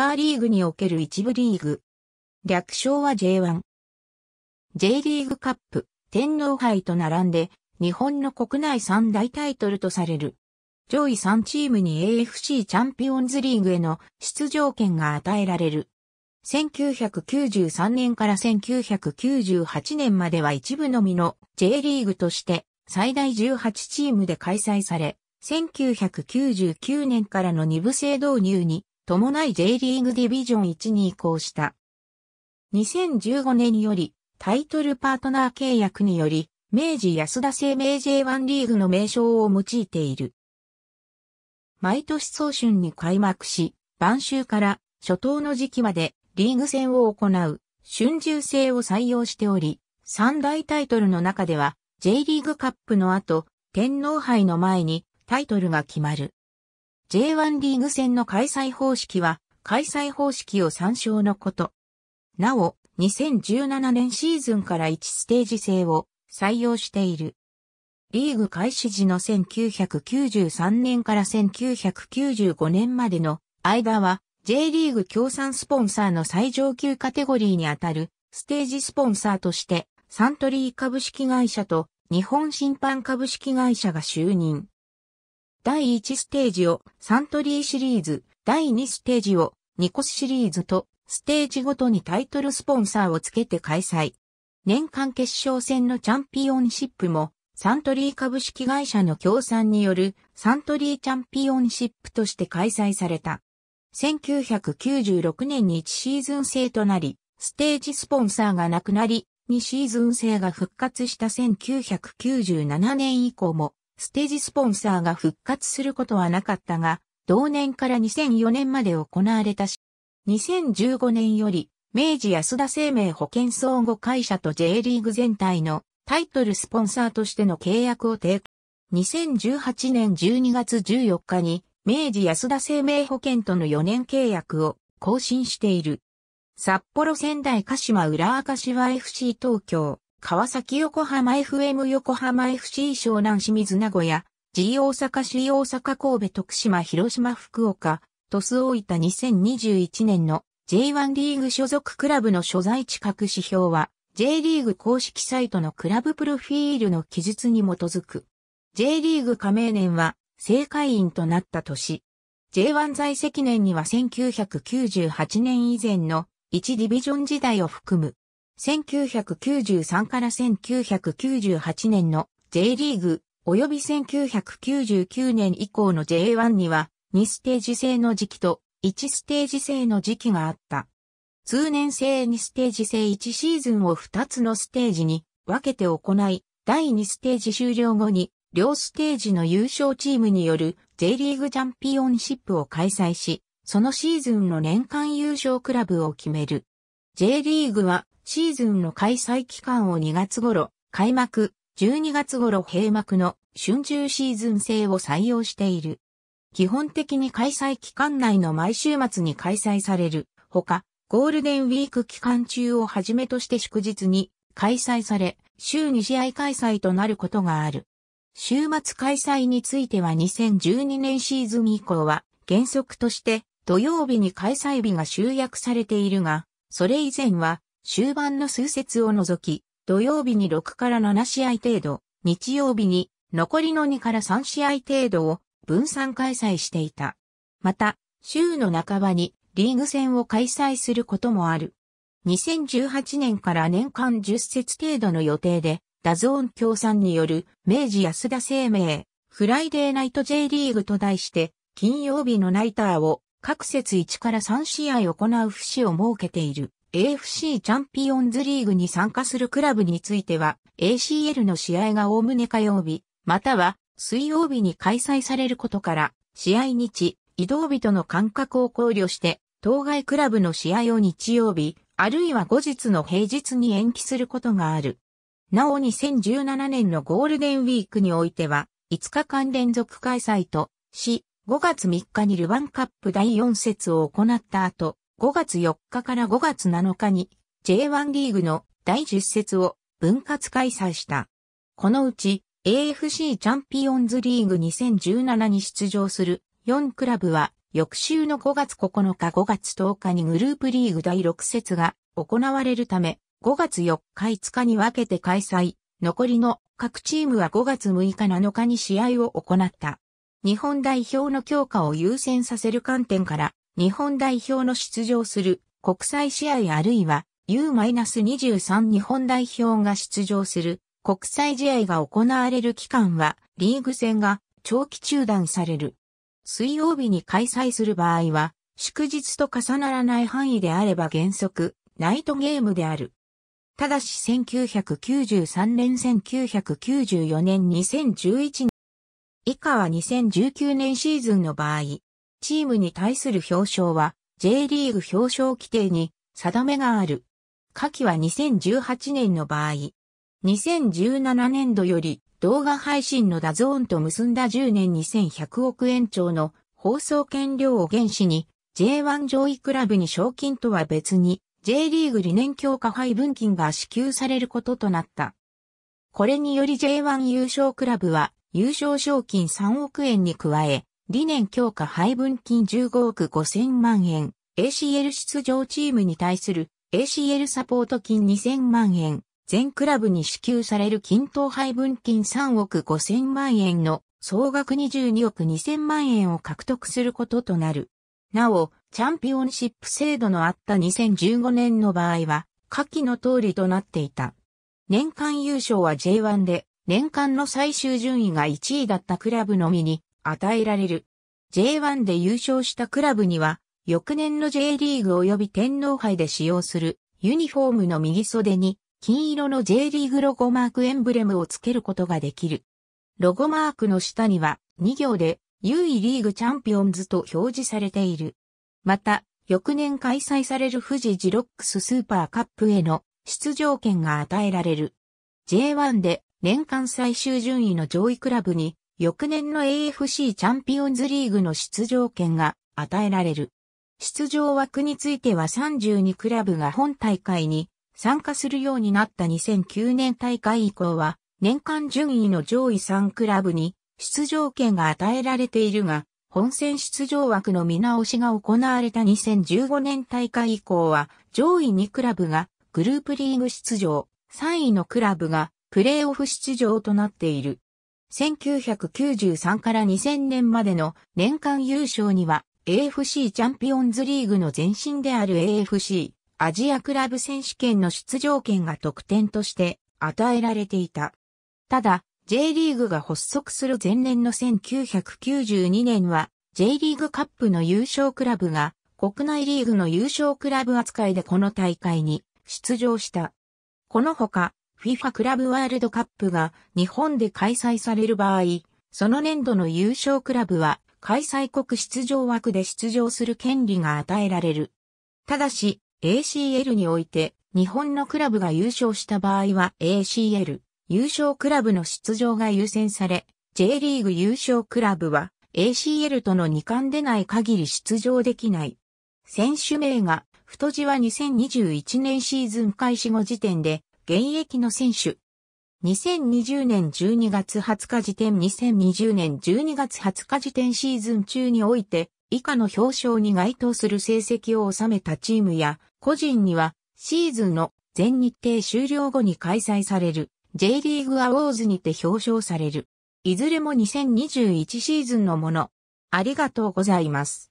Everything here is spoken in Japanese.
パーリーグにおける一部リーグ。略称は J1。J リーグカップ、天皇杯と並んで、日本の国内三大タイトルとされる。上位3チームに AFC チャンピオンズリーグへの出場権が与えられる。1993年から1998年までは一部のみの J リーグとして最大18チームで開催され、1999年からの二部制導入に伴い J リーグディビジョン1に移行した。2015年よりタイトルパートナー契約により、明治安田生命 J1 リーグの名称を用いている。毎年早春に開幕し、晩秋から初冬の時期までリーグ戦を行う春秋制を採用しており、三大タイトルの中では J リーグカップの後、天皇杯の前にタイトルが決まる。J1 リーグ戦の開催方式は、開催方式を参照のこと。なお、2017年シーズンから1ステージ制を採用している。リーグ開始時の1993年から1995年までの間は J リーグ協賛スポンサーの最上級カテゴリーにあたるステージスポンサーとしてサントリー株式会社と日本審判株式会社が就任。第1ステージをサントリーシリーズ、第2ステージをニコスシリーズとステージごとにタイトルスポンサーをつけて開催。年間決勝戦のチャンピオンシップもサントリー株式会社の協賛によるサントリーチャンピオンシップとして開催された。1996年に1シーズン制となり、ステージスポンサーがなくなり、2シーズン制が復活した1997年以降もステージスポンサーが復活することはなかったが、同年から2004年まで行われたし、2015年より、明治安田生命保険相互会社と J リーグ全体のタイトルスポンサーとしての契約を提供。2018年12月14日に、明治安田生命保険との4年契約を更新している。札幌仙台鹿島浦和柏 FC 東京川崎横浜 FM 横浜 FC 湘南清水名古屋、G 大阪市大阪神戸徳島広島福岡、鳥栖大分2021年の J1 リーグ所属クラブの所在地各指標は J リーグ公式サイトのクラブプロフィールの記述に基づく。J リーグ加盟年は正会員となった年。J1 在籍年には1998年以前の1ディビジョン時代を含む1993から1998年の J リーグ及び1999年以降の J1 には2ステージ制の時期と1ステージ制の時期があった。通年制2ステージ制1シーズンを2つのステージに分けて行い、第2ステージ終了後に両ステージの優勝チームによる J リーグチャンピオンシップを開催し、そのシーズンの年間優勝クラブを決める。J リーグはシーズンの開催期間を2月頃、開幕、12月頃閉幕の春秋シーズン制を採用している。基本的に開催期間内の毎週末に開催される。ほか、ゴールデンウィーク期間中をはじめとして祝日に開催され、週2試合開催となることがある。週末開催については2012年シーズン以降は原則として土曜日に開催日が集約されているが、それ以前は終盤の数節を除き、土曜日に6から7試合程度、日曜日に残りの2から3試合程度を分散開催していた。また、週の半ばにリーグ戦を開催することもある。2018年から年間10節程度の予定で、ダゾーン協賛による明治安田生命、フライデーナイト J リーグと題して、金曜日のナイターを各節1から3試合行う節を設けている AFC チャンピオンズリーグに参加するクラブについては ACL の試合がおおむね火曜日、または水曜日に開催されることから、試合日、移動日との間隔を考慮して、当該クラブの試合を日曜日、あるいは後日の平日に延期することがある。なお2017年のゴールデンウィークにおいては、5日間連続開催とし、5月3日にルヴァンカップ第4節を行った後、5月4日から5月7日に J1 リーグの第10節を分割開催した。このうち AFC チャンピオンズリーグ2017に出場する4クラブは翌週の5月9日5月10日にグループリーグ第6節が行われるため5月4日5日に分けて開催。残りの各チームは5月6日7日に試合を行った。日本代表の強化を優先させる観点から、日本代表の出場する国際試合あるいは U-23 日本代表が出場する国際試合が行われる期間はリーグ戦が長期中断される。水曜日に開催する場合は祝日と重ならない範囲であれば原則ナイトゲームである。ただし1993年1994年2011年以下は2019年シーズンの場合、チームに対する表彰は J リーグ表彰規定に定めがある。下記は2018年の場合、2017年度より動画配信のダゾーンと結んだ10年2100億円超の放送権料を原資に J1 上位クラブに賞金とは別に J リーグ理念強化配分金が支給されることとなった。これにより J1 優勝クラブは優勝賞金3億円に加え、理念強化配分金15億5000万円、ACL 出場チームに対する ACL サポート金2000万円、全クラブに支給される均等配分金3億5000万円の総額22億2000万円を獲得することとなる。なお、チャンピオンシップ制度のあった2015年の場合は、下記の通りとなっていた。年間優勝は J1 で、年間の最終順位が1位だったクラブのみに与えられる。J1 で優勝したクラブには、翌年の J リーグ及び天皇杯で使用するユニフォームの右袖に金色の J リーグロゴマークエンブレムをつけることができる。ロゴマークの下には2行で優位リーグチャンピオンズと表示されている。また、翌年開催される富士ジロックススーパーカップへの出場権が与えられる。J1 で年間最終順位の上位クラブに、翌年の AFC チャンピオンズリーグの出場権が与えられる。出場枠については32クラブが本大会に参加するようになった2009年大会以降は、年間順位の上位3クラブに出場権が与えられているが、本戦出場枠の見直しが行われた2015年大会以降は、上位2クラブがグループリーグ出場、3位のクラブがプレーオフ出場となっている。1993から2000年までの年間優勝には AFC チャンピオンズリーグの前身である AFC アジアクラブ選手権の出場権が得点として与えられていた。ただ、J リーグが発足する前年の1992年は J リーグカップの優勝クラブが国内リーグの優勝クラブ扱いでこの大会に出場した。このほか FIFA クラブワールドカップが日本で開催される場合、その年度の優勝クラブは開催国出場枠で出場する権利が与えられる。ただし、ACL において日本のクラブが優勝した場合は ACL 優勝クラブの出場が優先され、J リーグ優勝クラブは ACL との2冠でない限り出場できない。選手名が太字は2021年シーズン開始後時点で現役の選手。2020年12月20日時点2020年12月20日時点シーズン中において以下の表彰に該当する成績を収めたチームや個人にはシーズンの全日程終了後に開催される J リーグアウォーズにて表彰される。いずれも2021シーズンのもの。ありがとうございます。